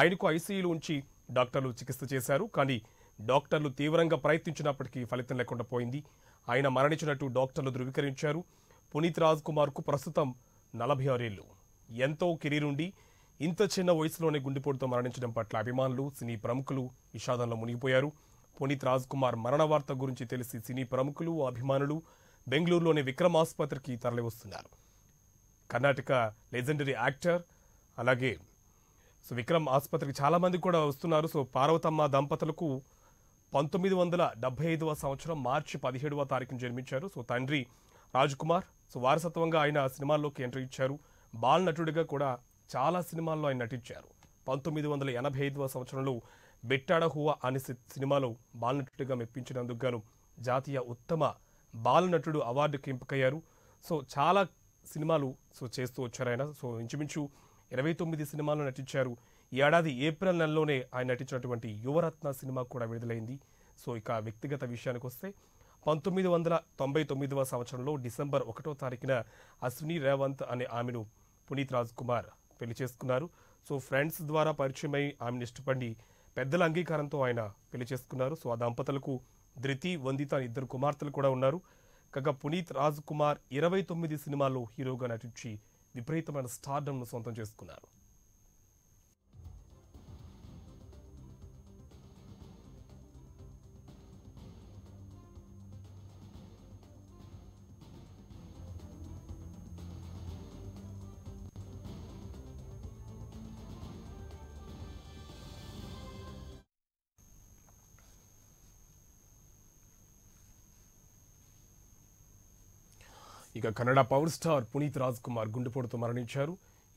ఆయనకు ఐసీయూలు ఉంచి డాక్టర్లు చికిత్స చేశారు కానీ డాక్టర్లు తీవ్రంగా ప్రయత్నించినప్పటికీ ఫలితం లేకుండా పోయింది ఆయన మరణించినట్టు డాక్టర్లు ధృవీకరించారు పునీత్ రాజ్ కుమార్కు ప్రస్తుతం నలభై ఆరేళ్లు ఎంతో ఉండి ఇంత చిన్న వయసులోనే గుండెపోటుతో మరణించడం పట్ల అభిమానులు సినీ ప్రముఖులు విషాదంలో మునిగిపోయారు పునీత్ రాజ్ కుమార్ మరణ వార్త గురించి తెలిసి సినీ ప్రముఖులు అభిమానులు బెంగళూరులోని విక్రమ్ ఆసుపత్రికి తరలివస్తున్నారు కర్ణాటక లెజెండరీ యాక్టర్ అలాగే సో విక్రమ్ ఆసుపత్రికి చాలామంది కూడా వస్తున్నారు సో పార్వతమ్మ దంపతులకు పంతొమ్మిది వందల డెబ్బై ఐదవ సంవత్సరం మార్చి పదిహేడవ తారీఖున జన్మించారు సో తండ్రి కుమార్ సో వారసత్వంగా ఆయన సినిమాల్లోకి ఎంట్రీ ఇచ్చారు బాల్ నటుడిగా కూడా చాలా సినిమాల్లో ఆయన నటించారు పంతొమ్మిది వందల ఎనభై ఐదవ సంవత్సరంలో బెట్టాడ హువా అనే సినిమాలో బాల నటుడిగా మెప్పించినందుకు గాను జాతీయ ఉత్తమ బాల నటుడు అవార్డుకి ఎంపికయ్యారు సో చాలా సినిమాలు సో చేస్తూ వచ్చారు ఆయన సో ఇంచుమించు ఇరవై తొమ్మిది సినిమాల్లో నటించారు ఈ ఏడాది ఏప్రిల్ నెలలోనే ఆయన నటించినటువంటి యువరత్న సినిమా కూడా విడుదలైంది సో ఇక వ్యక్తిగత విషయానికి వస్తే పంతొమ్మిది వందల తొంభై తొమ్మిదవ సంవత్సరంలో డిసెంబర్ ఒకటో తారీఖున అశ్విని రేవంత్ అనే ఆమెను పునీత్ రాజ్ కుమార్ పెళ్లి చేసుకున్నారు సో ఫ్రెండ్స్ ద్వారా పరిచయమై ఆమెను ఇష్టపడి పెద్దల అంగీకారంతో ఆయన పెళ్లి చేసుకున్నారు సో ఆ దంపతులకు ధృతి వందిత ఇద్దరు కుమార్తెలు కూడా ఉన్నారు కాగా పునీత్ రాజ్ కుమార్ ఇరవై తొమ్మిది సినిమాల్లో హీరోగా నటించి విపరీతమైన స్టార్డంను సొంతం చేసుకున్నారు ఇక కన్నడ పవర్ స్టార్ పునీత్ రాజ్ కుమార్ గుండెపోటుతో మరణించారు